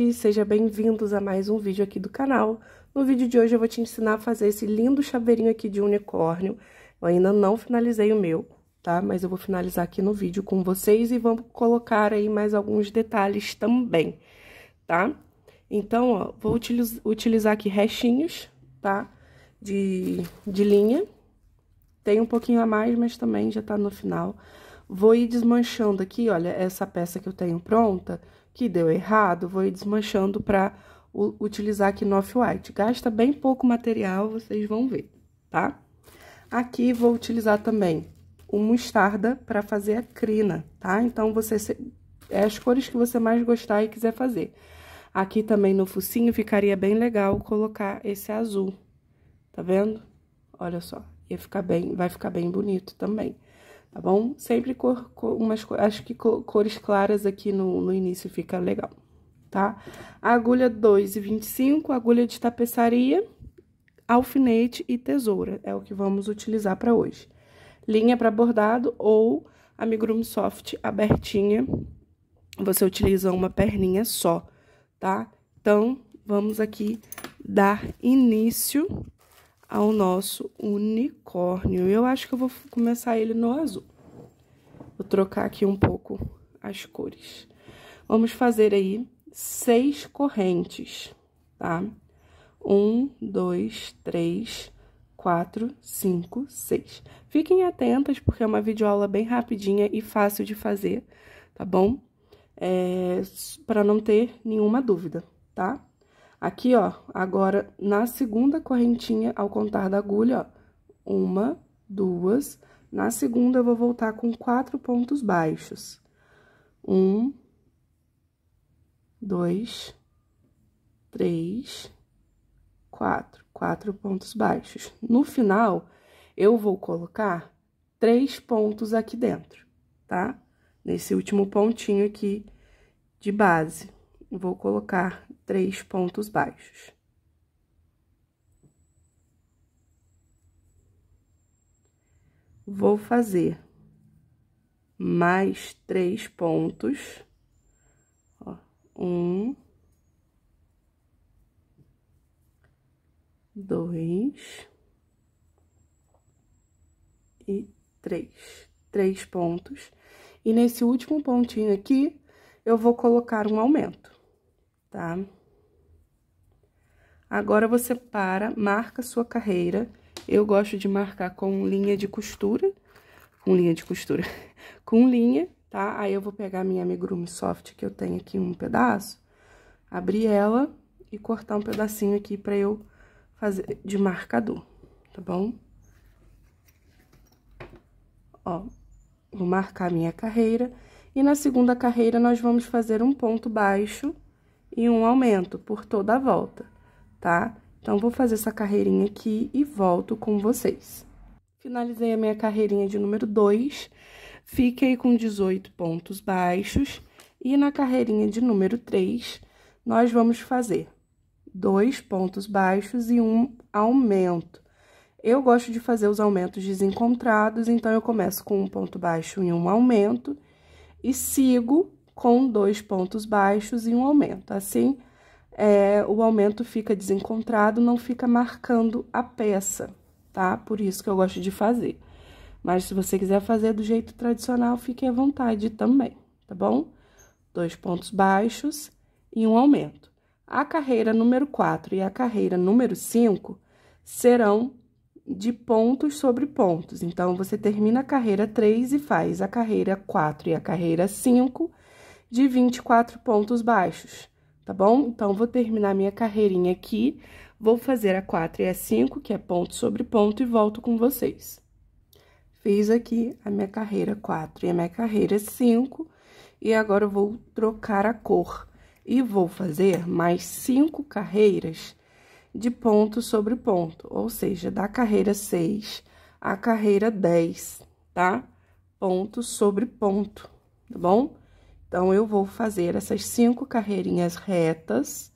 noite, sejam bem-vindos a mais um vídeo aqui do canal. No vídeo de hoje eu vou te ensinar a fazer esse lindo chaveirinho aqui de unicórnio. Eu ainda não finalizei o meu, tá? Mas eu vou finalizar aqui no vídeo com vocês e vamos colocar aí mais alguns detalhes também, tá? Então, ó, vou utilizar aqui restinhos, tá? De, de linha. Tem um pouquinho a mais, mas também já tá no final. Vou ir desmanchando aqui, olha, essa peça que eu tenho pronta que deu errado, vou ir desmanchando para utilizar aqui no off-white. Gasta bem pouco material, vocês vão ver, tá? Aqui vou utilizar também o mostarda para fazer a crina, tá? Então, você é as cores que você mais gostar e quiser fazer. Aqui também no focinho ficaria bem legal colocar esse azul, tá vendo? Olha só, ia ficar bem, vai ficar bem bonito também tá bom? Sempre cor, cor, umas, acho que cores claras aqui no, no início fica legal, tá? Agulha 2,25, agulha de tapeçaria, alfinete e tesoura, é o que vamos utilizar para hoje. Linha para bordado ou amigurumi soft abertinha, você utiliza uma perninha só, tá? Então, vamos aqui dar início ao nosso unicórnio. Eu acho que eu vou começar ele no azul. Vou trocar aqui um pouco as cores. Vamos fazer aí seis correntes, tá? Um, dois, três, quatro, cinco, seis. Fiquem atentas, porque é uma videoaula bem rapidinha e fácil de fazer, tá bom? É, para não ter nenhuma dúvida, tá? Aqui, ó, agora na segunda correntinha, ao contar da agulha, ó, uma, duas, na segunda eu vou voltar com quatro pontos baixos. Um, dois, três, quatro, quatro pontos baixos. No final, eu vou colocar três pontos aqui dentro, tá? Nesse último pontinho aqui de base. Vou colocar três pontos baixos. Vou fazer mais três pontos. Ó, um, dois e três. Três pontos. E nesse último pontinho aqui, eu vou colocar um aumento tá? Agora, você para, marca sua carreira. Eu gosto de marcar com linha de costura, com linha de costura, com linha, tá? Aí, eu vou pegar minha amigurumi soft, que eu tenho aqui um pedaço, abrir ela e cortar um pedacinho aqui pra eu fazer de marcador, tá bom? Ó, vou marcar minha carreira. E na segunda carreira, nós vamos fazer um ponto baixo e um aumento por toda a volta, tá? Então, vou fazer essa carreirinha aqui e volto com vocês. Finalizei a minha carreirinha de número 2, fiquei com 18 pontos baixos, e na carreirinha de número 3, nós vamos fazer dois pontos baixos e um aumento. Eu gosto de fazer os aumentos desencontrados, então, eu começo com um ponto baixo e um aumento, e sigo com dois pontos baixos e um aumento. Assim, é, o aumento fica desencontrado, não fica marcando a peça, tá? Por isso que eu gosto de fazer. Mas se você quiser fazer do jeito tradicional, fique à vontade também, tá bom? Dois pontos baixos e um aumento. A carreira número 4 e a carreira número 5 serão de pontos sobre pontos. Então, você termina a carreira 3 e faz a carreira 4 e a carreira 5 de 24 pontos baixos, tá bom? Então, vou terminar minha carreirinha aqui, vou fazer a 4 e a 5, que é ponto sobre ponto, e volto com vocês. Fiz aqui a minha carreira 4 e a minha carreira 5, e agora eu vou trocar a cor. E vou fazer mais 5 carreiras de ponto sobre ponto, ou seja, da carreira 6 à carreira 10, tá? Ponto sobre ponto, tá bom? Então, eu vou fazer essas cinco carreirinhas retas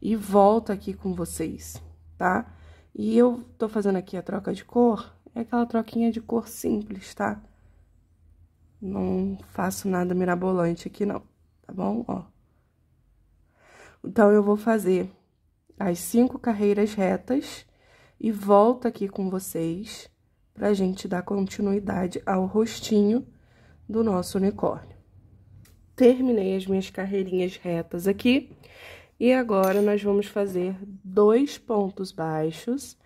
e volto aqui com vocês, tá? E eu tô fazendo aqui a troca de cor, é aquela troquinha de cor simples, tá? Não faço nada mirabolante aqui, não, tá bom? Ó. Então, eu vou fazer as cinco carreiras retas e volto aqui com vocês pra gente dar continuidade ao rostinho do nosso unicórnio terminei as minhas carreirinhas retas aqui. E agora, nós vamos fazer dois pontos baixos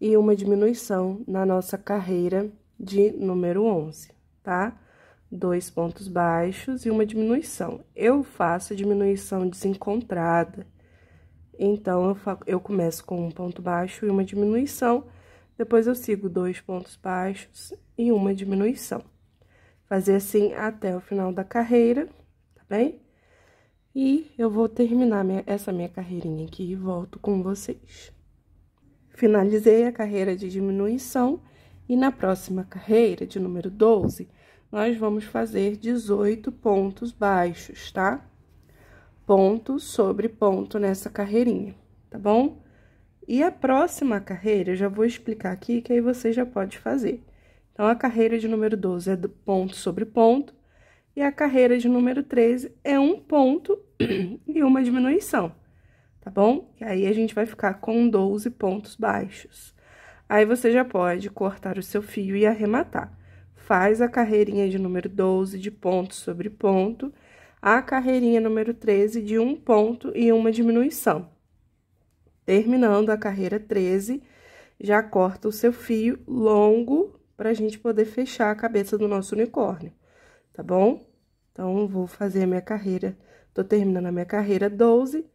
e uma diminuição na nossa carreira de número 11, tá? Dois pontos baixos e uma diminuição. Eu faço a diminuição desencontrada. Então, eu, eu começo com um ponto baixo e uma diminuição, depois eu sigo dois pontos baixos e uma diminuição. Fazer assim até o final da carreira, tá bem? E eu vou terminar minha, essa minha carreirinha aqui e volto com vocês. Finalizei a carreira de diminuição e na próxima carreira, de número 12, nós vamos fazer 18 pontos baixos, tá? Ponto sobre ponto nessa carreirinha, tá bom? E a próxima carreira, eu já vou explicar aqui, que aí você já pode fazer. Então, a carreira de número 12 é ponto sobre ponto, e a carreira de número 13 é um ponto e uma diminuição, tá bom? E aí, a gente vai ficar com 12 pontos baixos. Aí, você já pode cortar o seu fio e arrematar. Faz a carreirinha de número 12 de ponto sobre ponto, a carreirinha número 13 de um ponto e uma diminuição. Terminando a carreira 13, já corta o seu fio longo pra gente poder fechar a cabeça do nosso unicórnio, tá bom? Então, vou fazer a minha carreira, tô terminando a minha carreira 12,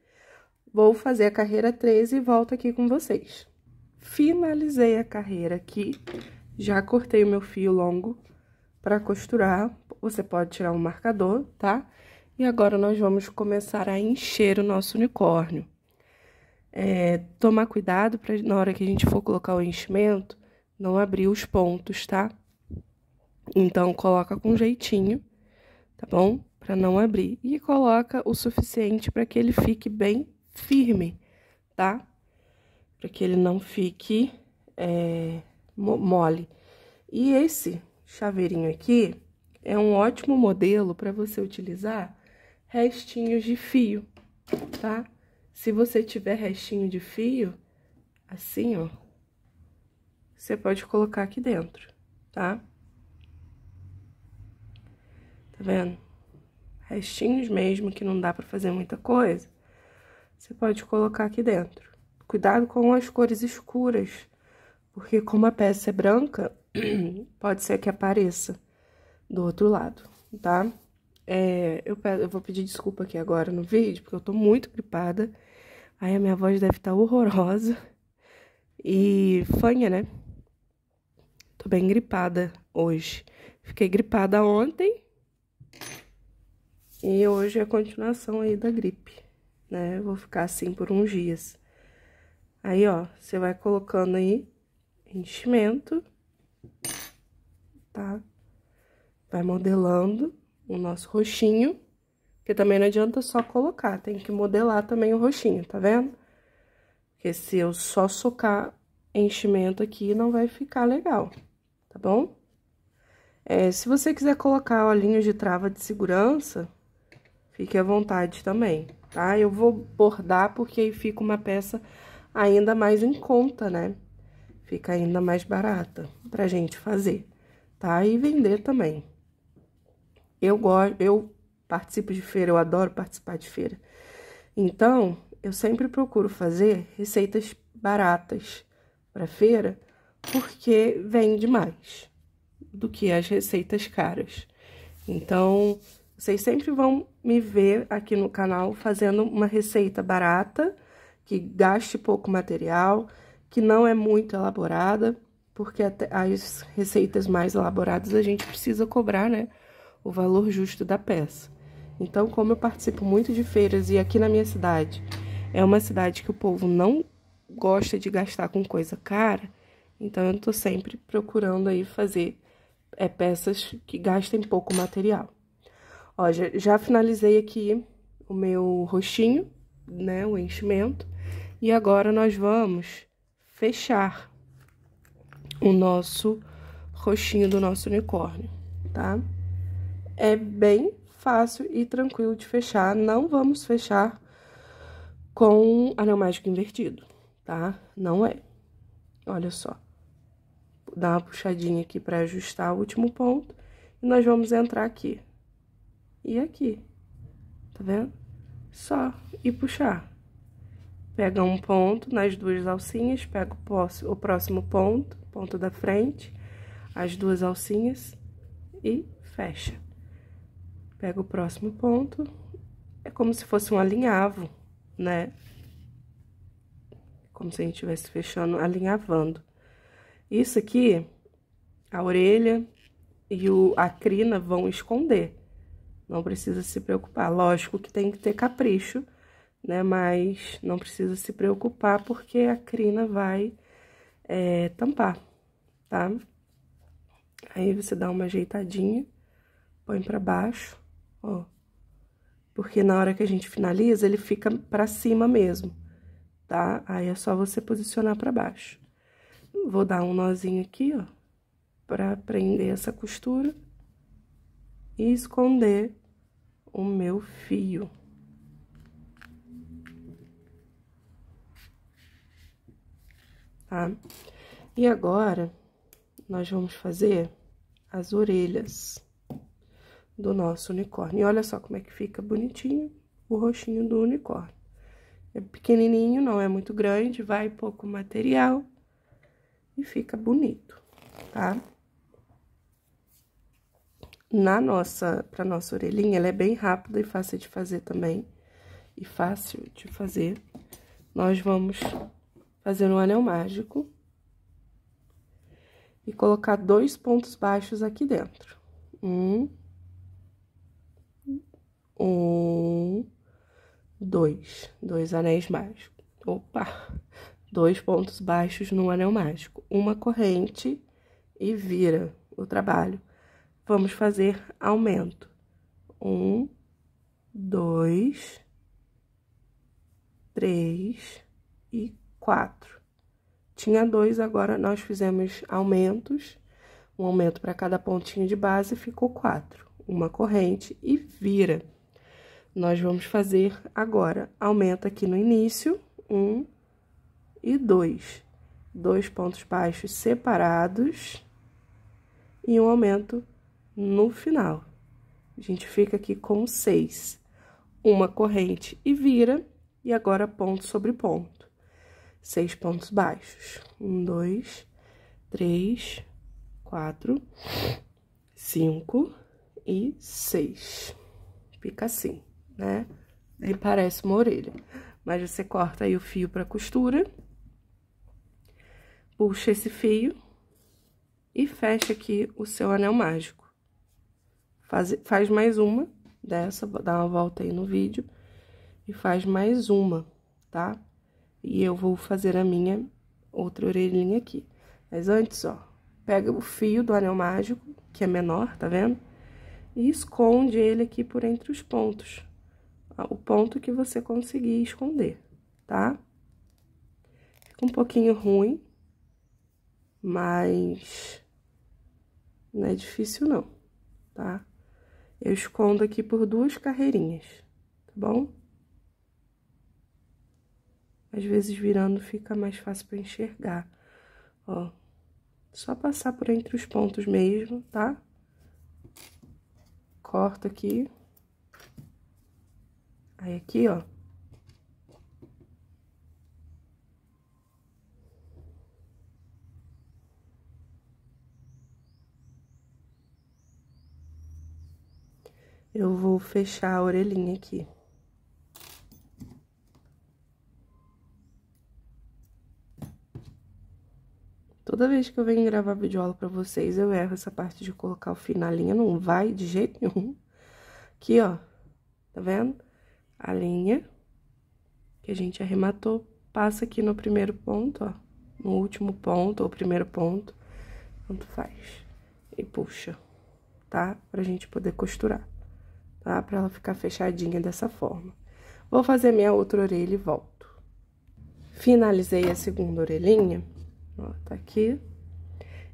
vou fazer a carreira 13 e volto aqui com vocês. Finalizei a carreira aqui, já cortei o meu fio longo para costurar, você pode tirar um marcador, tá? E agora nós vamos começar a encher o nosso unicórnio. É, tomar cuidado pra, na hora que a gente for colocar o enchimento, não abri os pontos, tá? Então, coloca com jeitinho, tá bom? Para não abrir. E coloca o suficiente para que ele fique bem firme, tá? Para que ele não fique é, mole. E esse chaveirinho aqui é um ótimo modelo para você utilizar restinhos de fio, tá? Se você tiver restinho de fio, assim, ó, você pode colocar aqui dentro, tá? Tá vendo? Restinhos mesmo, que não dá pra fazer muita coisa, você pode colocar aqui dentro. Cuidado com as cores escuras, porque como a peça é branca, pode ser que apareça do outro lado, tá? É, eu, eu vou pedir desculpa aqui agora no vídeo, porque eu tô muito gripada. Aí a minha voz deve estar tá horrorosa. E fanha, né? Tô bem gripada hoje. Fiquei gripada ontem. E hoje é a continuação aí da gripe, né? Eu vou ficar assim por uns dias. Aí, ó, você vai colocando aí enchimento, tá? Vai modelando o nosso roxinho, porque também não adianta só colocar, tem que modelar também o roxinho, tá vendo? Porque se eu só socar enchimento aqui, não vai ficar legal tá bom? É, se você quiser colocar olhinhos de trava de segurança, fique à vontade também, tá? Eu vou bordar porque aí fica uma peça ainda mais em conta, né? Fica ainda mais barata pra gente fazer, tá? E vender também. Eu gosto, eu participo de feira, eu adoro participar de feira. Então, eu sempre procuro fazer receitas baratas para feira porque vende mais do que as receitas caras. Então, vocês sempre vão me ver aqui no canal fazendo uma receita barata, que gaste pouco material, que não é muito elaborada, porque as receitas mais elaboradas a gente precisa cobrar, né, o valor justo da peça. Então, como eu participo muito de feiras e aqui na minha cidade é uma cidade que o povo não gosta de gastar com coisa cara, então eu estou sempre procurando aí fazer é, peças que gastem pouco material. Ó, já, já finalizei aqui o meu roxinho, né, o enchimento. E agora nós vamos fechar o nosso roxinho do nosso unicórnio, tá? É bem fácil e tranquilo de fechar, não vamos fechar com anel mágico invertido, tá? Não é. Olha só dar uma puxadinha aqui para ajustar o último ponto. E nós vamos entrar aqui. E aqui. Tá vendo? Só. E puxar. Pega um ponto nas duas alcinhas, pega o próximo ponto, ponto da frente, as duas alcinhas e fecha. Pega o próximo ponto, é como se fosse um alinhavo, né? Como se a gente estivesse fechando, alinhavando. Isso aqui, a orelha e o, a crina vão esconder. Não precisa se preocupar. Lógico que tem que ter capricho, né? Mas não precisa se preocupar porque a crina vai é, tampar, tá? Aí você dá uma ajeitadinha, põe pra baixo, ó. Porque na hora que a gente finaliza, ele fica pra cima mesmo, tá? Aí é só você posicionar pra baixo. Vou dar um nozinho aqui, ó, pra prender essa costura e esconder o meu fio. Tá? E agora, nós vamos fazer as orelhas do nosso unicórnio. E olha só como é que fica bonitinho o roxinho do unicórnio. É pequenininho, não é muito grande, vai pouco material e fica bonito, tá? Na nossa, pra nossa orelhinha, ela é bem rápida e fácil de fazer também. E fácil de fazer. Nós vamos fazer um anel mágico. E colocar dois pontos baixos aqui dentro. Um. Um. Dois. Dois anéis mágicos. Opa! dois pontos baixos no anel mágico, uma corrente e vira o trabalho. Vamos fazer aumento. Um, dois, três e quatro. Tinha dois, agora nós fizemos aumentos, um aumento para cada pontinho de base, ficou quatro. Uma corrente e vira. Nós vamos fazer agora, aumenta aqui no início, um, e 2. Dois pontos baixos separados e um aumento no final. A gente fica aqui com seis Uma corrente e vira, e agora ponto sobre ponto. Seis pontos baixos. Um, dois, três, quatro, cinco e seis. Fica assim, né? E parece uma orelha. Mas você corta aí o fio para costura puxa esse fio e fecha aqui o seu anel mágico. Faz, faz mais uma dessa, dá uma volta aí no vídeo e faz mais uma, tá? E eu vou fazer a minha outra orelhinha aqui. Mas antes, ó, pega o fio do anel mágico, que é menor, tá vendo? E esconde ele aqui por entre os pontos. Ah, o ponto que você conseguir esconder, tá? Fica um pouquinho ruim, mas não é difícil não, tá? Eu escondo aqui por duas carreirinhas, tá bom? Às vezes virando fica mais fácil para enxergar, ó. Só passar por entre os pontos mesmo, tá? Corta aqui. Aí aqui, ó, eu vou fechar a orelhinha aqui. Toda vez que eu venho gravar vídeo aula pra vocês, eu erro essa parte de colocar o finalinha, não vai de jeito nenhum. Aqui, ó, tá vendo? A linha que a gente arrematou, passa aqui no primeiro ponto, ó, no último ponto ou primeiro ponto, tanto faz. E puxa, tá? Pra gente poder costurar tá? Pra ela ficar fechadinha dessa forma. Vou fazer minha outra orelha e volto. Finalizei a segunda orelhinha, ó, tá aqui.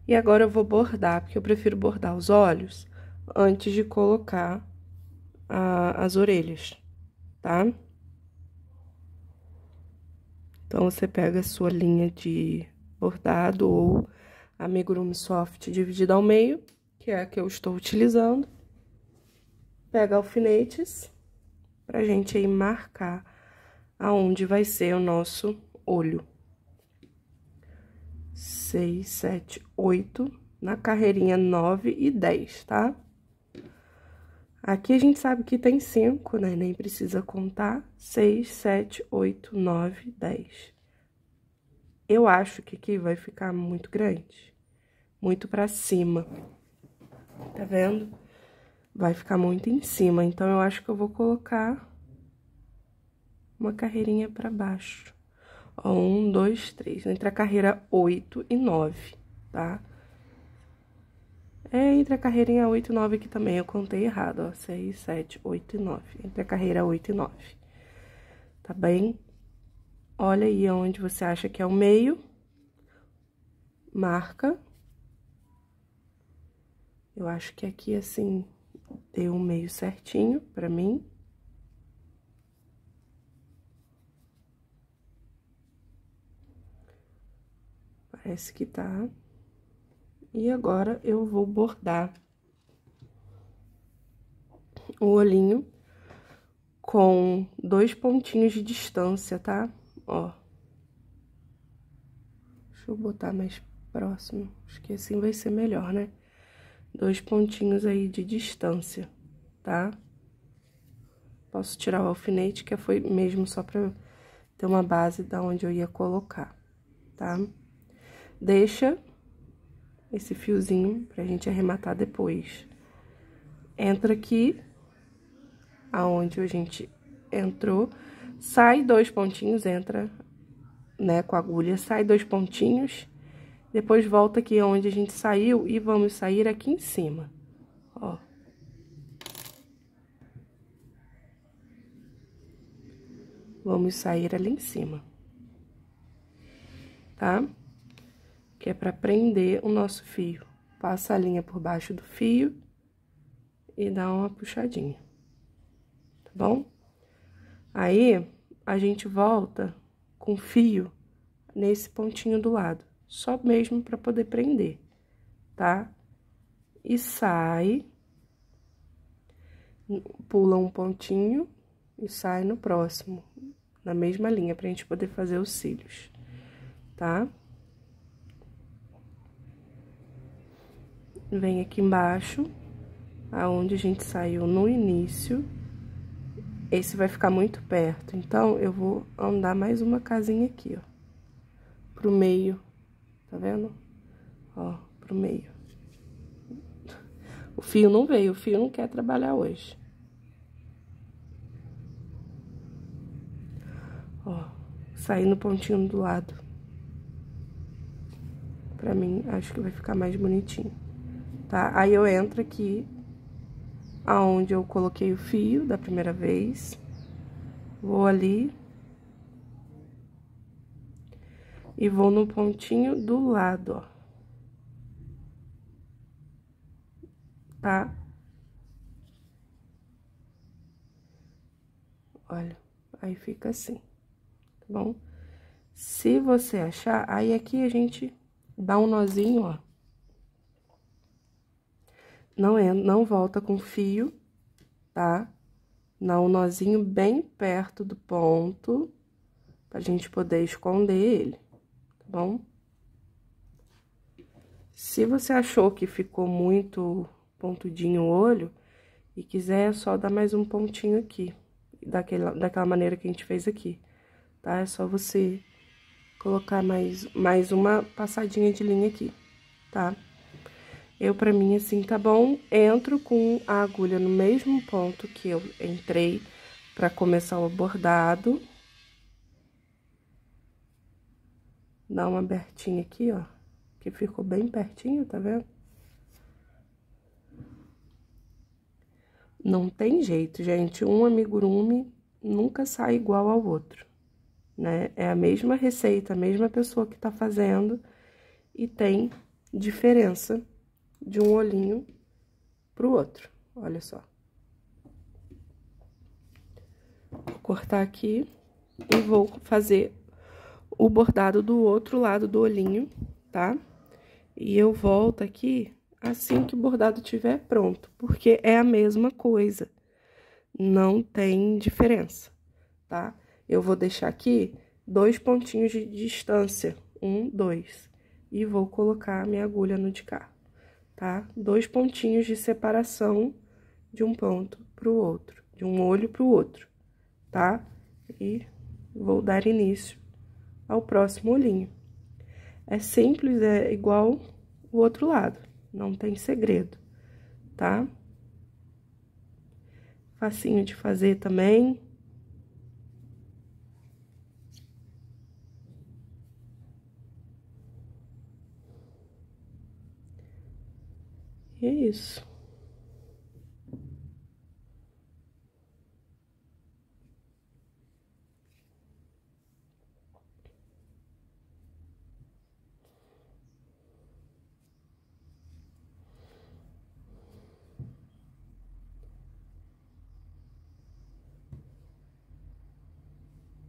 E agora eu vou bordar, porque eu prefiro bordar os olhos antes de colocar a, as orelhas, tá? Então, você pega a sua linha de bordado ou amigurumi soft dividida ao meio, que é a que eu estou utilizando pega alfinetes pra gente aí marcar aonde vai ser o nosso olho. Seis, sete, oito, na carreirinha nove e dez, tá? Aqui a gente sabe que tem cinco, né? Nem precisa contar. Seis, sete, oito, nove, dez. Eu acho que aqui vai ficar muito grande, muito pra cima. Tá vendo? vai ficar muito em cima, então eu acho que eu vou colocar uma carreirinha para baixo. Ó, um, dois, três, entre a carreira 8 e 9, tá? É entre a carreirinha 8 e 9 aqui também, eu contei errado, ó, 6, 7, 8 e 9, entre a carreira 8 e 9, tá bem? Olha aí onde você acha que é o meio, marca. Eu acho que aqui, assim, deu o meio certinho pra mim. Parece que tá. E agora, eu vou bordar o olhinho com dois pontinhos de distância, tá? Ó. Deixa eu botar mais próximo. Acho que assim vai ser melhor, né? dois pontinhos aí de distância, tá? Posso tirar o alfinete, que foi mesmo só pra ter uma base da onde eu ia colocar, tá? Deixa esse fiozinho pra gente arrematar depois. Entra aqui, aonde a gente entrou, sai dois pontinhos, entra, né, com a agulha, sai dois pontinhos depois volta aqui onde a gente saiu e vamos sair aqui em cima, ó. Vamos sair ali em cima, tá? Que é pra prender o nosso fio. Passa a linha por baixo do fio e dá uma puxadinha, tá bom? Aí, a gente volta com fio nesse pontinho do lado só mesmo para poder prender, tá? E sai, pula um pontinho e sai no próximo, na mesma linha, pra gente poder fazer os cílios, tá? Vem aqui embaixo, aonde a gente saiu no início, esse vai ficar muito perto, então eu vou andar mais uma casinha aqui, ó, pro meio Tá vendo? Ó, pro meio. O fio não veio, o fio não quer trabalhar hoje. Ó, saí no pontinho do lado. Pra mim, acho que vai ficar mais bonitinho. Tá? Aí eu entro aqui, aonde eu coloquei o fio da primeira vez. Vou ali, e vou no pontinho do lado, ó. Tá? Olha, aí fica assim, tá bom? Se você achar, aí aqui a gente dá um nozinho, ó. Não, é, não volta com fio, tá? Dá um nozinho bem perto do ponto, pra gente poder esconder ele bom? Se você achou que ficou muito pontudinho o olho e quiser, é só dar mais um pontinho aqui, daquela, daquela maneira que a gente fez aqui, tá? É só você colocar mais, mais uma passadinha de linha aqui, tá? Eu, pra mim, assim, tá bom. Entro com a agulha no mesmo ponto que eu entrei pra começar o bordado, Dá uma abertinha aqui, ó. Que ficou bem pertinho, tá vendo? Não tem jeito, gente. Um amigurumi nunca sai igual ao outro, né? É a mesma receita, a mesma pessoa que tá fazendo e tem diferença de um olhinho pro outro. Olha só. Vou cortar aqui e vou fazer o bordado do outro lado do olhinho, tá? E eu volto aqui assim que o bordado tiver pronto, porque é a mesma coisa. Não tem diferença, tá? Eu vou deixar aqui dois pontinhos de distância, um, dois, e vou colocar a minha agulha no de cá, tá? Dois pontinhos de separação de um ponto para o outro, de um olho para o outro, tá? E vou dar início ao próximo olhinho. É simples, é igual o outro lado, não tem segredo, tá? Facinho de fazer também. E é isso.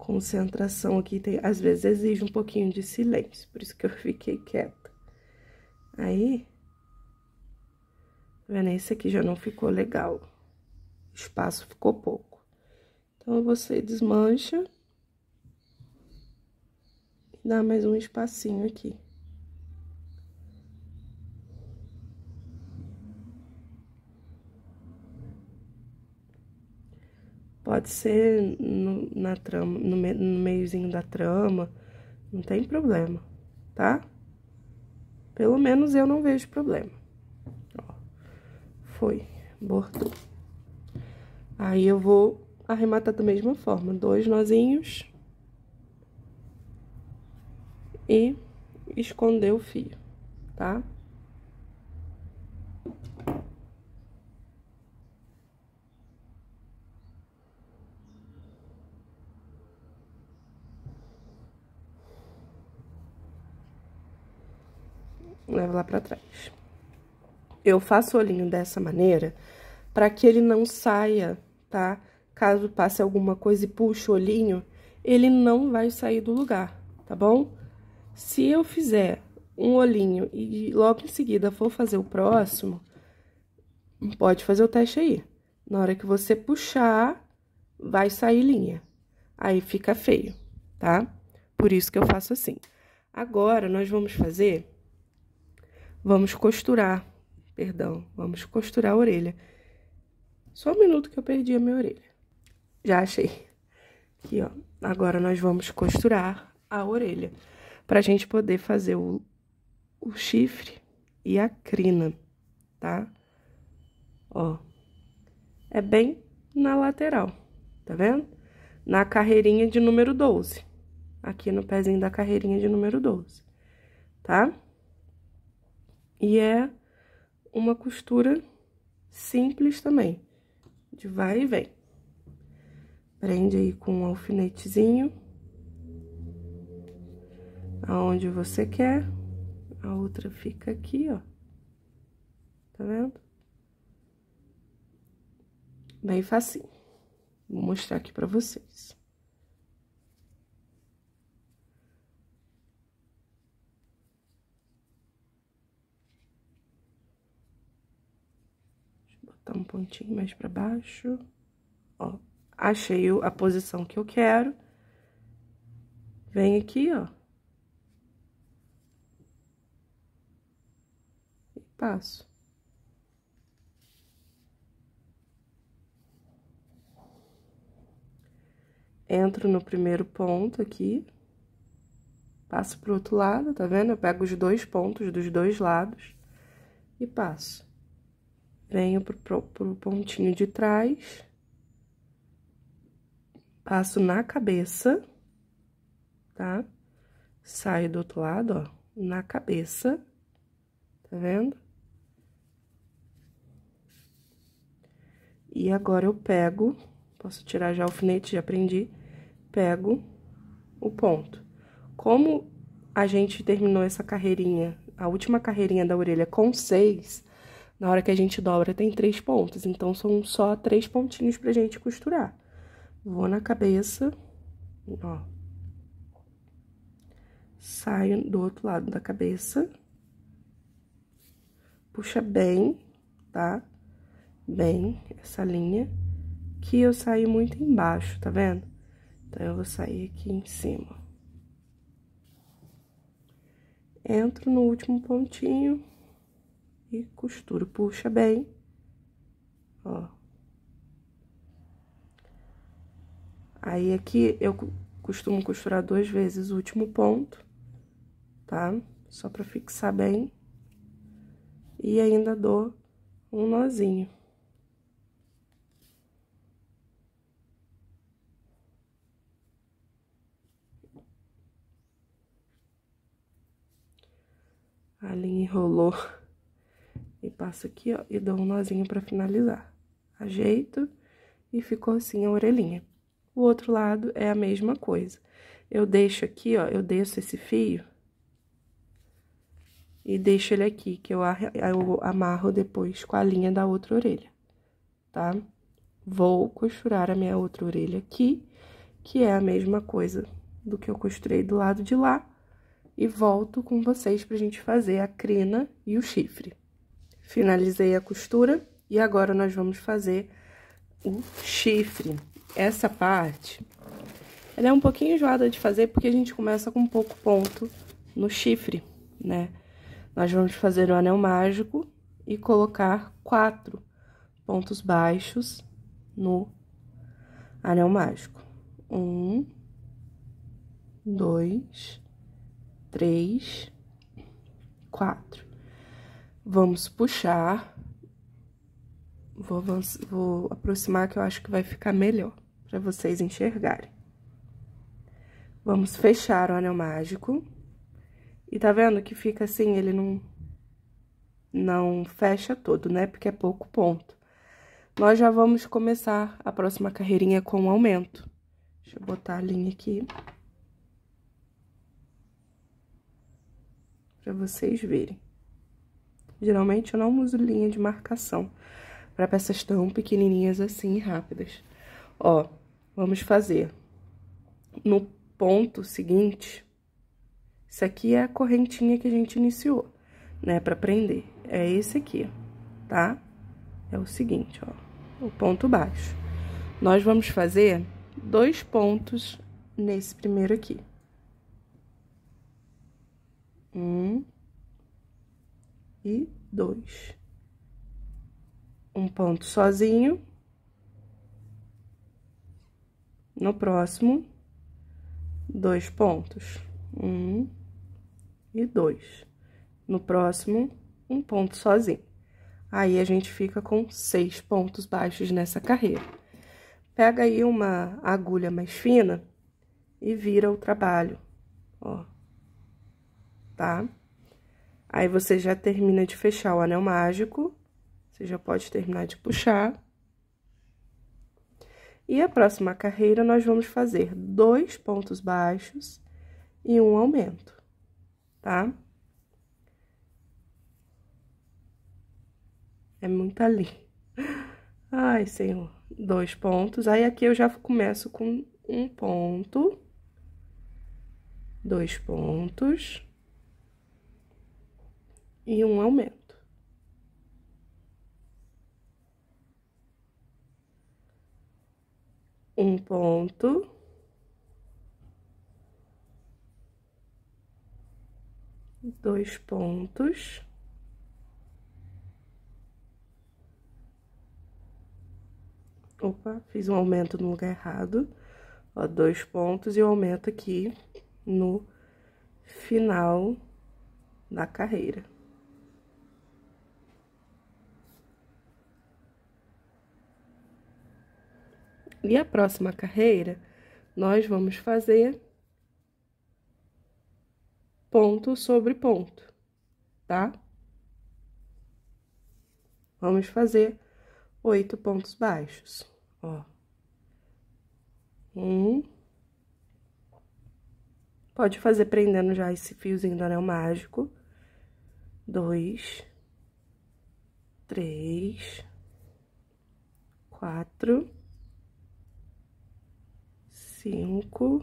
concentração aqui, tem, às vezes exige um pouquinho de silêncio, por isso que eu fiquei quieta. Aí, tá vendo? Esse aqui já não ficou legal, espaço ficou pouco. Então, você desmancha e dá mais um espacinho aqui. pode ser no, na trama, no, me, no meiozinho da trama, não tem problema, tá? Pelo menos eu não vejo problema. Ó, foi, bordou. Aí eu vou arrematar da mesma forma, dois nozinhos e esconder o fio, tá? para trás. Eu faço o olhinho dessa maneira para que ele não saia, tá? Caso passe alguma coisa e puxe o olhinho, ele não vai sair do lugar, tá bom? Se eu fizer um olhinho e logo em seguida for fazer o próximo, pode fazer o teste aí. Na hora que você puxar, vai sair linha. Aí fica feio, tá? Por isso que eu faço assim. Agora, nós vamos fazer Vamos costurar, perdão, vamos costurar a orelha. Só um minuto que eu perdi a minha orelha. Já achei. Aqui, ó. Agora nós vamos costurar a orelha pra gente poder fazer o, o chifre e a crina, tá? Ó. É bem na lateral, tá vendo? Na carreirinha de número 12. Aqui no pezinho da carreirinha de número 12, tá? E é uma costura simples também, de vai e vem. Prende aí com um alfinetezinho, aonde você quer, a outra fica aqui, ó. Tá vendo? Bem facinho. Vou mostrar aqui pra vocês. Tá um pontinho mais pra baixo. Ó, achei a posição que eu quero. Vem aqui, ó. E passo. entro no primeiro ponto aqui, passo pro outro lado, tá vendo? Eu pego os dois pontos dos dois lados e passo. Venho pro, pro pontinho de trás. Passo na cabeça, tá? Saio do outro lado, ó, na cabeça. Tá vendo? E agora eu pego, posso tirar já o alfinete, já aprendi, pego o ponto. Como a gente terminou essa carreirinha, a última carreirinha da orelha com seis, na hora que a gente dobra, tem três pontos, então são só três pontinhos pra gente costurar. Vou na cabeça, ó. Saio do outro lado da cabeça. Puxa bem, tá? Bem essa linha. Que eu saí muito embaixo, tá vendo? Então, eu vou sair aqui em cima. Entro no último pontinho e costuro. Puxa bem, ó. Aí, aqui, eu costumo costurar duas vezes o último ponto, tá? Só pra fixar bem. E ainda dou um nozinho. A linha enrolou. E passo aqui, ó, e dou um nozinho pra finalizar. Ajeito e ficou assim a orelhinha. O outro lado é a mesma coisa. Eu deixo aqui, ó, eu desço esse fio e deixo ele aqui, que eu, eu amarro depois com a linha da outra orelha, tá? Vou costurar a minha outra orelha aqui, que é a mesma coisa do que eu costurei do lado de lá, e volto com vocês pra gente fazer a crina e o chifre. Finalizei a costura e agora nós vamos fazer o chifre. Essa parte, ela é um pouquinho enjoada de fazer porque a gente começa com pouco ponto no chifre, né? Nós vamos fazer o anel mágico e colocar quatro pontos baixos no anel mágico. Um, dois, três, quatro. Vamos puxar. Vou, vou aproximar que eu acho que vai ficar melhor para vocês enxergarem. Vamos fechar o anel mágico. E tá vendo que fica assim, ele não, não fecha todo, né? Porque é pouco ponto. Nós já vamos começar a próxima carreirinha com um aumento. Deixa eu botar a linha aqui. Pra vocês verem. Geralmente eu não uso linha de marcação para peças tão pequenininhas assim, e rápidas. Ó, vamos fazer no ponto seguinte. Isso aqui é a correntinha que a gente iniciou, né, para prender. É esse aqui, tá? É o seguinte, ó, o ponto baixo. Nós vamos fazer dois pontos nesse primeiro aqui. Um, e dois. Um ponto sozinho. No próximo, dois pontos. Um e dois. No próximo, um ponto sozinho. Aí, a gente fica com seis pontos baixos nessa carreira. Pega aí uma agulha mais fina e vira o trabalho, ó, tá? Aí, você já termina de fechar o anel mágico. Você já pode terminar de puxar. E a próxima carreira, nós vamos fazer dois pontos baixos e um aumento, tá? É muito ali. Ai, senhor. Dois pontos. Aí, aqui eu já começo com um ponto. Dois pontos e um aumento. Um ponto. Dois pontos. Opa, fiz um aumento no lugar errado. Ó, dois pontos e o um aumento aqui no final da carreira. E a próxima carreira, nós vamos fazer ponto sobre ponto, tá? Vamos fazer oito pontos baixos, ó. Um. Pode fazer prendendo já esse fiozinho do anel mágico. Dois. Três. Quatro cinco,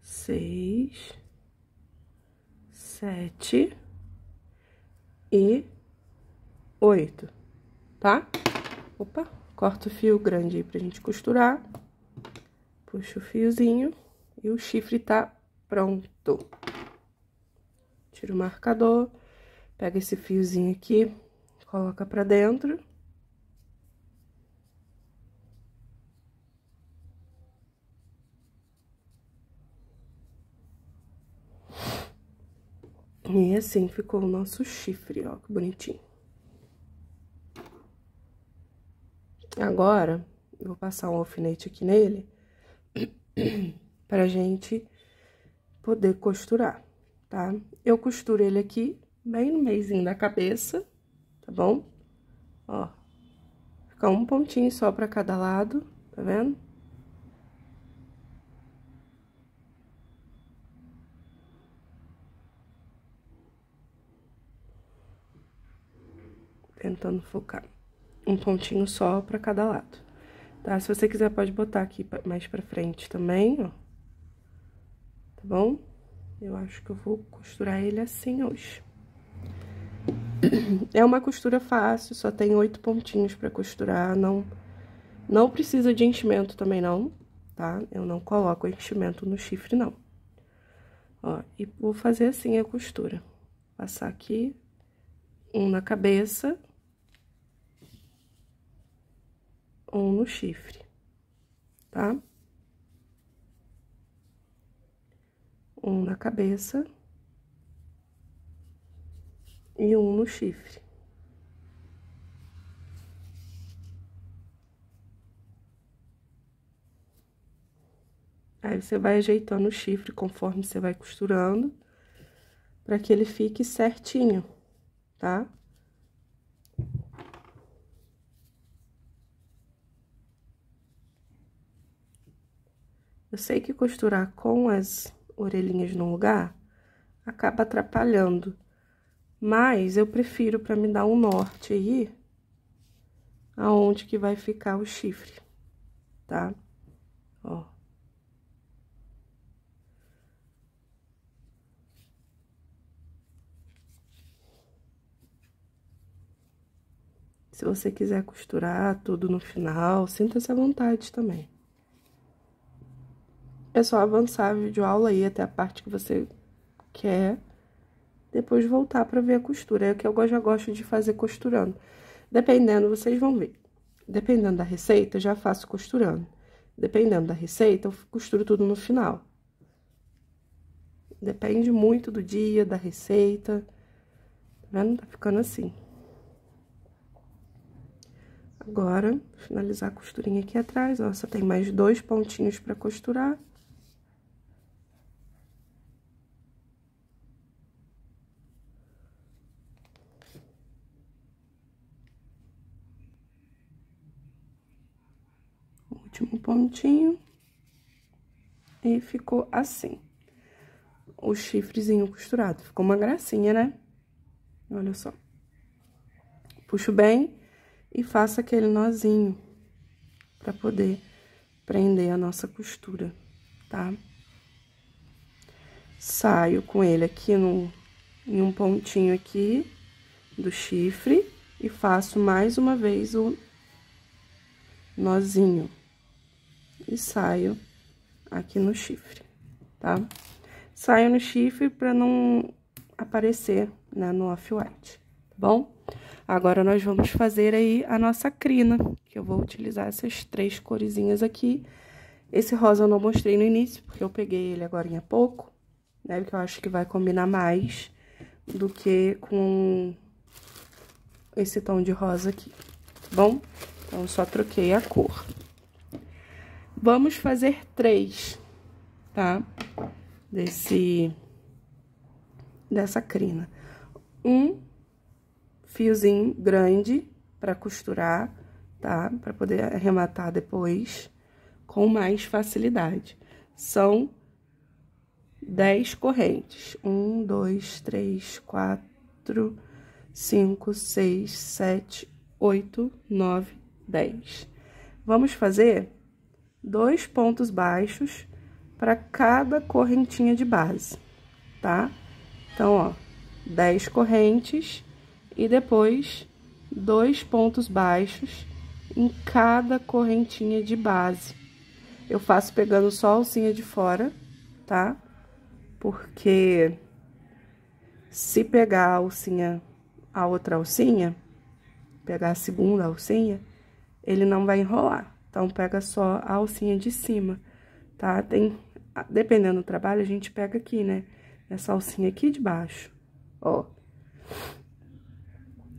seis, sete e oito, tá? Opa, corta o fio grande aí pra gente costurar, puxa o fiozinho e o chifre tá pronto. Tira o marcador, pega esse fiozinho aqui, coloca pra dentro E assim ficou o nosso chifre, ó, que bonitinho. Agora, eu vou passar um alfinete aqui nele, pra gente poder costurar, tá? Eu costuro ele aqui bem no meizinho da cabeça, tá bom? Ó, fica um pontinho só pra cada lado, tá vendo? tentando focar. Um pontinho só para cada lado, tá? Se você quiser, pode botar aqui mais pra frente também, ó. Tá bom? Eu acho que eu vou costurar ele assim hoje. É uma costura fácil, só tem oito pontinhos pra costurar, não... Não precisa de enchimento também não, tá? Eu não coloco enchimento no chifre, não. Ó, e vou fazer assim a costura. Passar aqui, um na cabeça, um no chifre, tá? Um na cabeça e um no chifre. Aí você vai ajeitando o chifre conforme você vai costurando, para que ele fique certinho, tá? Eu sei que costurar com as orelhinhas no lugar acaba atrapalhando, mas eu prefiro para me dar um norte aí aonde que vai ficar o chifre, tá? Ó. Se você quiser costurar tudo no final, sinta-se à vontade também. É só avançar a videoaula aí até a parte que você quer. Depois voltar para ver a costura. É o que eu já gosto de fazer costurando. Dependendo, vocês vão ver. Dependendo da receita, eu já faço costurando. Dependendo da receita, eu costuro tudo no final. Depende muito do dia, da receita. Tá vendo? Tá ficando assim. Agora, finalizar a costurinha aqui atrás, ó, só tem mais dois pontinhos para costurar. pontinho. E ficou assim. O chifrezinho costurado. Ficou uma gracinha, né? Olha só. Puxo bem e faço aquele nozinho para poder prender a nossa costura, tá? Saio com ele aqui no, em um pontinho aqui do chifre e faço mais uma vez o nozinho e saio aqui no chifre, tá? Saio no chifre pra não aparecer, né, no off-white, tá bom? Agora, nós vamos fazer aí a nossa crina, que eu vou utilizar essas três coresinhas aqui. Esse rosa eu não mostrei no início, porque eu peguei ele agora há pouco, né? Porque eu acho que vai combinar mais do que com esse tom de rosa aqui, tá bom? Então, eu só troquei a cor vamos fazer três, tá? Desse, dessa crina. Um fiozinho grande para costurar, tá? Para poder arrematar depois com mais facilidade. São dez correntes. Um, dois, três, quatro, cinco, seis, sete, oito, nove, dez. Vamos fazer dois pontos baixos para cada correntinha de base, tá? Então, ó, 10 correntes e depois dois pontos baixos em cada correntinha de base. Eu faço pegando só a alcinha de fora, tá? Porque se pegar a alcinha, a outra alcinha, pegar a segunda alcinha, ele não vai enrolar. Então, pega só a alcinha de cima, tá? Tem, dependendo do trabalho, a gente pega aqui, né? Essa alcinha aqui de baixo, ó.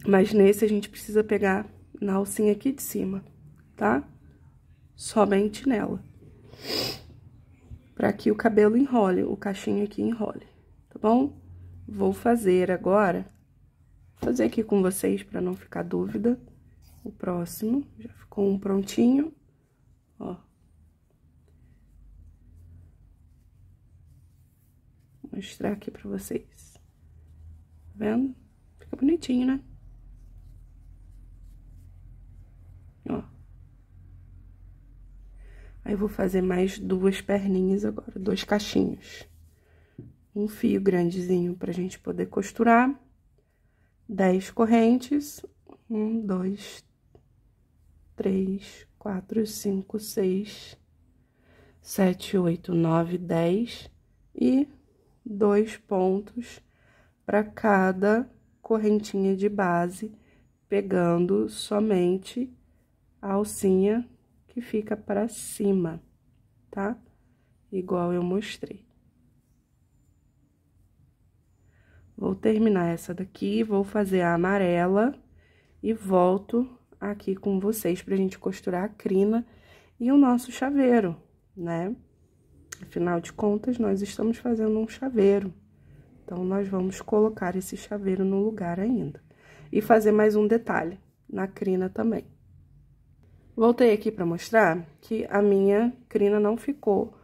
Mas nesse, a gente precisa pegar na alcinha aqui de cima, tá? Somente nela. Pra que o cabelo enrole, o cachinho aqui enrole, tá bom? Vou fazer agora, fazer aqui com vocês pra não ficar dúvida, o próximo, já ficou um prontinho ó. Vou mostrar aqui pra vocês. Tá vendo? Fica bonitinho, né? Ó. Aí, eu vou fazer mais duas perninhas agora, dois cachinhos. Um fio grandezinho pra gente poder costurar. Dez correntes. Um, dois, três, quatro, cinco, seis, sete, oito, nove, dez e dois pontos para cada correntinha de base, pegando somente a alcinha que fica para cima, tá? Igual eu mostrei. Vou terminar essa daqui, vou fazer a amarela e volto aqui com vocês pra gente costurar a crina e o nosso chaveiro, né? Afinal de contas, nós estamos fazendo um chaveiro. Então, nós vamos colocar esse chaveiro no lugar ainda. E fazer mais um detalhe na crina também. Voltei aqui para mostrar que a minha crina não ficou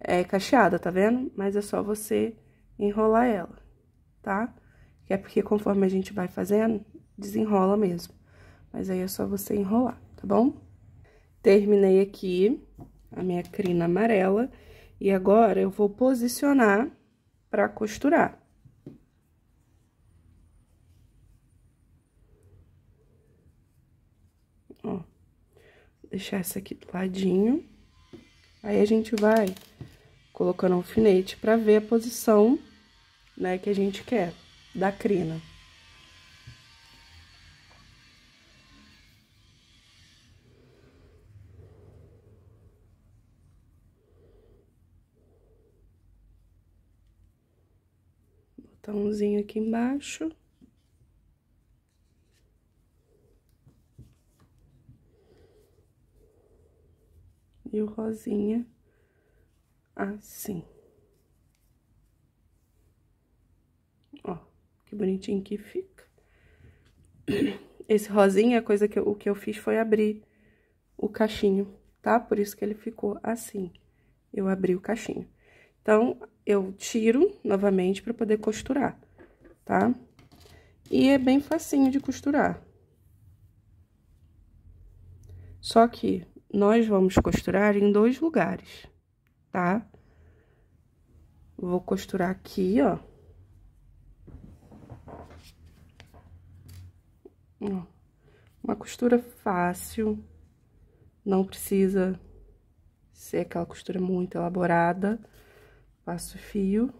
é, cacheada, tá vendo? Mas é só você enrolar ela, tá? Que é porque conforme a gente vai fazendo, desenrola mesmo. Mas aí é só você enrolar, tá bom? Terminei aqui a minha crina amarela. E agora, eu vou posicionar pra costurar. Ó. Deixar essa aqui do ladinho. Aí, a gente vai colocando alfinete pra ver a posição, né, que a gente quer da crina. botãozinho aqui embaixo. E o rosinha assim. Ó, que bonitinho que fica. Esse rosinha, a coisa que eu, o que eu fiz foi abrir o cachinho, tá? Por isso que ele ficou assim. Eu abri o cachinho. Então, eu tiro novamente para poder costurar, tá? E é bem facinho de costurar. Só que nós vamos costurar em dois lugares, tá? Vou costurar aqui, ó. Uma costura fácil, não precisa ser aquela costura muito elaborada. Passo fio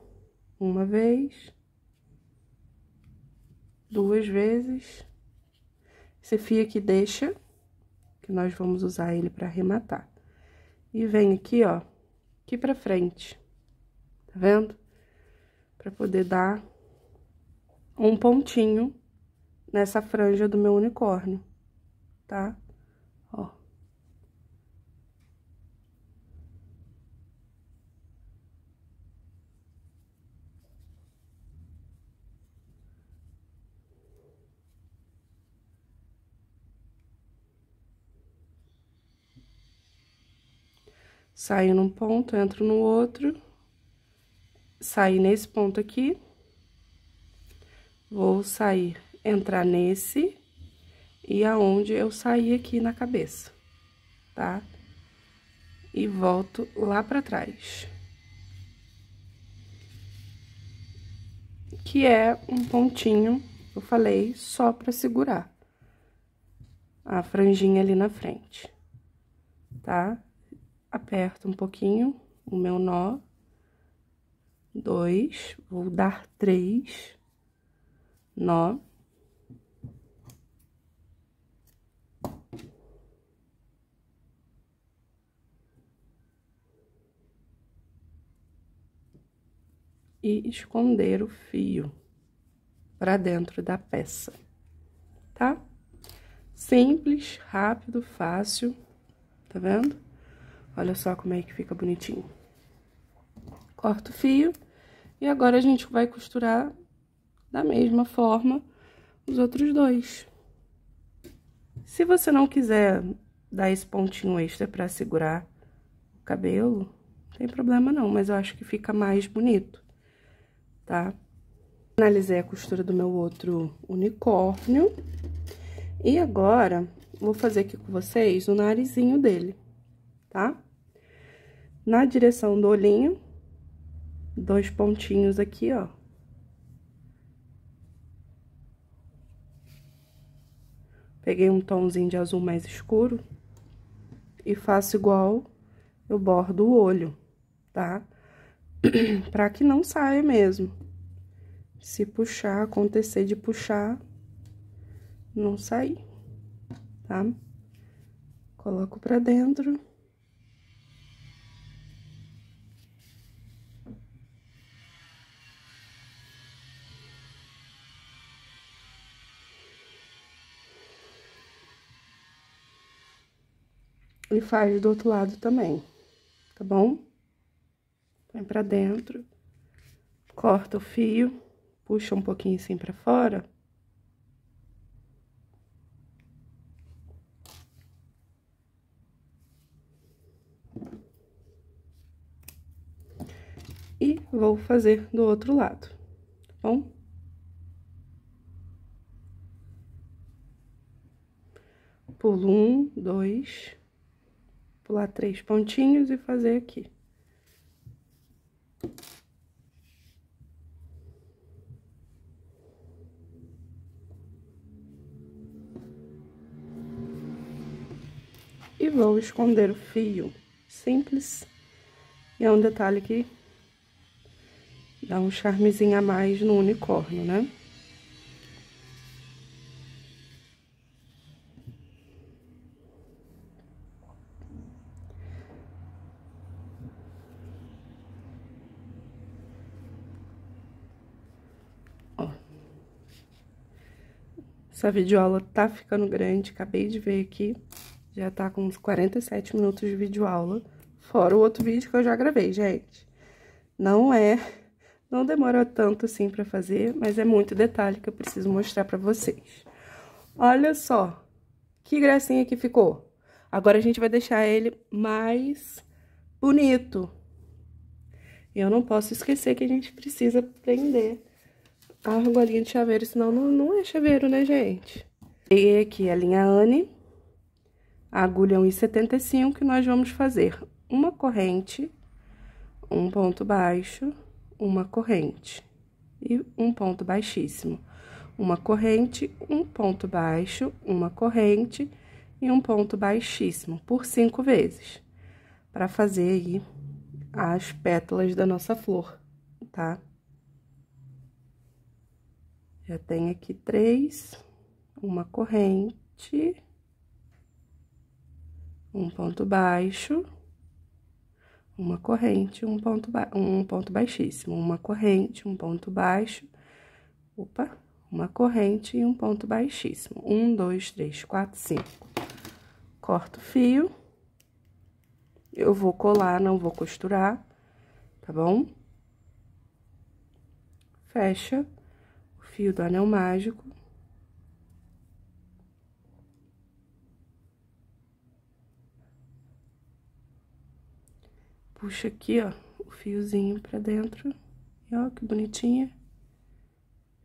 uma vez, duas vezes. Esse fio aqui deixa, que nós vamos usar ele para arrematar. E vem aqui, ó, aqui pra frente, tá vendo? Pra poder dar um pontinho nessa franja do meu unicórnio, tá? Saio num ponto, entro no outro, sair nesse ponto aqui, vou sair, entrar nesse e aonde eu saí aqui na cabeça, tá? E volto lá pra trás. Que é um pontinho, eu falei, só pra segurar a franjinha ali na frente, tá? aperto um pouquinho o meu nó, dois, vou dar três nó. E esconder o fio para dentro da peça, tá? Simples, rápido, fácil, tá vendo? Olha só como é que fica bonitinho. Corto o fio. E agora a gente vai costurar da mesma forma os outros dois. Se você não quiser dar esse pontinho extra para segurar o cabelo, não tem problema não, mas eu acho que fica mais bonito, tá? Finalizei a costura do meu outro unicórnio. E agora, vou fazer aqui com vocês o narizinho dele, tá? Tá? na direção do olhinho, dois pontinhos aqui, ó. Peguei um tomzinho de azul mais escuro e faço igual eu bordo o olho, tá? pra que não saia mesmo. Se puxar, acontecer de puxar, não sair, tá? Coloco pra dentro. e faz do outro lado também, tá bom? Vem pra dentro, corta o fio, puxa um pouquinho assim pra fora. E vou fazer do outro lado, tá bom? pulo um, dois, pular três pontinhos e fazer aqui. E vou esconder o fio simples, e é um detalhe que dá um charmezinho a mais no unicórnio, né? Essa videoaula tá ficando grande, acabei de ver aqui. Já tá com uns 47 minutos de videoaula. Fora o outro vídeo que eu já gravei, gente. Não é... Não demora tanto assim pra fazer, mas é muito detalhe que eu preciso mostrar pra vocês. Olha só que gracinha que ficou. Agora a gente vai deixar ele mais bonito. E eu não posso esquecer que a gente precisa prender a argolinha de chaveiro, senão não, não é chaveiro, né, gente? E aqui a linha Anne, a agulha 1,75, nós vamos fazer uma corrente, um ponto baixo, uma corrente e um ponto baixíssimo. Uma corrente, um ponto baixo, uma corrente e um ponto baixíssimo, por cinco vezes, para fazer aí as pétalas da nossa flor, tá? Já tem aqui três, uma corrente, um ponto baixo, uma corrente, um ponto, um ponto baixíssimo, uma corrente, um ponto baixo, opa, uma corrente e um ponto baixíssimo. Um, dois, três, quatro, cinco. Corto o fio. Eu vou colar, não vou costurar, tá bom? Fecha fio do anel mágico. Puxa aqui, ó, o fiozinho pra dentro. E ó, que bonitinha.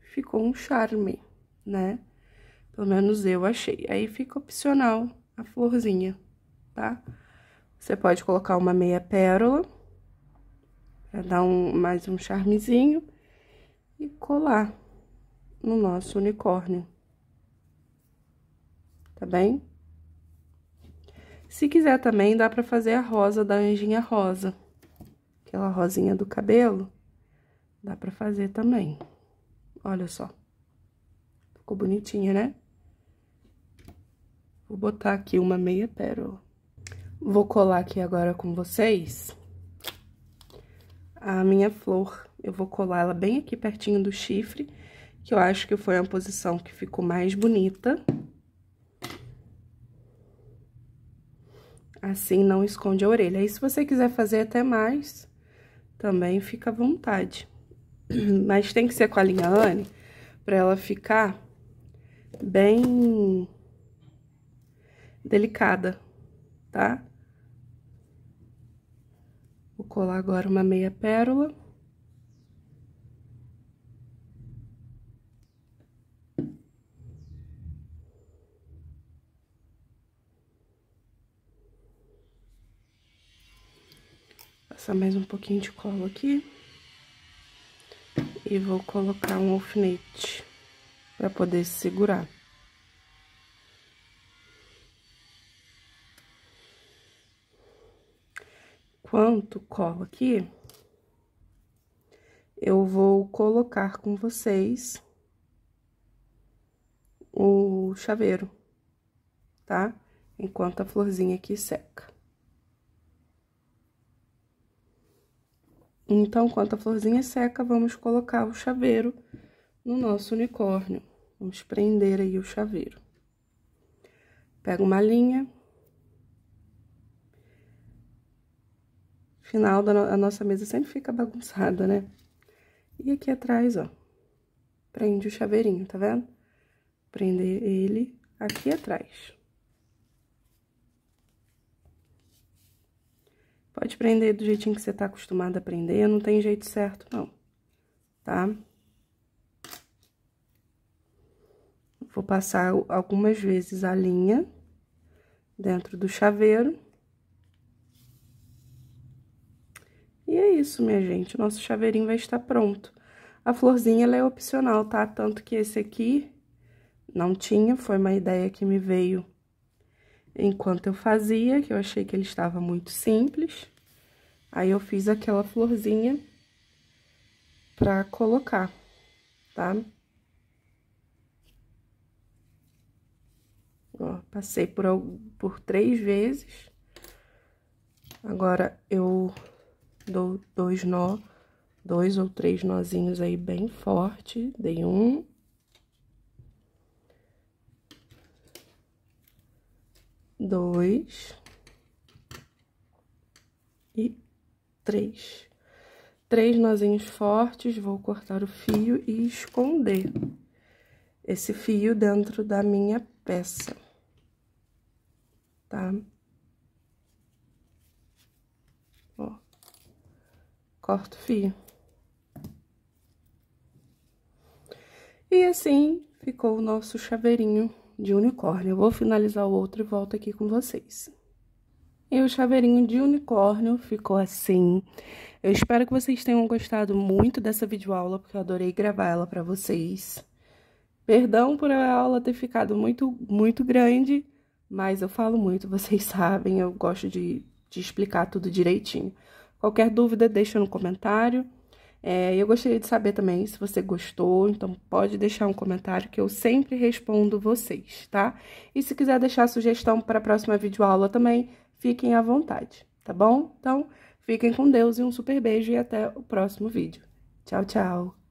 Ficou um charme, né? Pelo menos eu achei. Aí fica opcional a florzinha, tá? Você pode colocar uma meia pérola, pra dar um, mais um charmezinho, e colar no nosso unicórnio. Tá bem? Se quiser também, dá pra fazer a rosa da anjinha rosa. Aquela rosinha do cabelo, dá pra fazer também. Olha só. Ficou bonitinha, né? Vou botar aqui uma meia pérola. Vou colar aqui agora com vocês a minha flor. Eu vou colar ela bem aqui pertinho do chifre que eu acho que foi a posição que ficou mais bonita. Assim não esconde a orelha. E se você quiser fazer até mais, também fica à vontade. Mas tem que ser com a linha Anne, pra ela ficar bem delicada, tá? Vou colar agora uma meia pérola. passar mais um pouquinho de cola aqui. E vou colocar um alfinete para poder segurar. Quanto cola aqui, eu vou colocar com vocês o chaveiro, tá? Enquanto a florzinha aqui seca. Então, quando a florzinha seca, vamos colocar o chaveiro no nosso unicórnio. Vamos prender aí o chaveiro. Pega uma linha. Final da no a nossa mesa sempre fica bagunçada, né? E aqui atrás, ó, prende o chaveirinho, tá vendo? Prender ele aqui atrás. Pode prender do jeitinho que você tá acostumado a prender, não tem jeito certo, não, tá? Vou passar algumas vezes a linha dentro do chaveiro. E é isso, minha gente, nosso chaveirinho vai estar pronto. A florzinha, ela é opcional, tá? Tanto que esse aqui não tinha, foi uma ideia que me veio enquanto eu fazia, que eu achei que ele estava muito simples. Aí, eu fiz aquela florzinha pra colocar, tá? Ó, passei por, por três vezes. Agora, eu dou dois nó, dois ou três nozinhos aí bem forte. Dei um, dois e três. Três nozinhos fortes, vou cortar o fio e esconder esse fio dentro da minha peça, tá? Ó, corto o fio. E assim ficou o nosso chaveirinho de unicórnio. Eu vou finalizar o outro e volto aqui com vocês. E o chaveirinho de unicórnio ficou assim. Eu espero que vocês tenham gostado muito dessa videoaula, porque eu adorei gravar ela para vocês. Perdão por a aula ter ficado muito, muito grande, mas eu falo muito, vocês sabem, eu gosto de, de explicar tudo direitinho. Qualquer dúvida, deixa no comentário. É, eu gostaria de saber também se você gostou, então pode deixar um comentário que eu sempre respondo vocês, tá? E se quiser deixar sugestão para a próxima videoaula também, fiquem à vontade, tá bom? Então, fiquem com Deus e um super beijo e até o próximo vídeo. Tchau, tchau!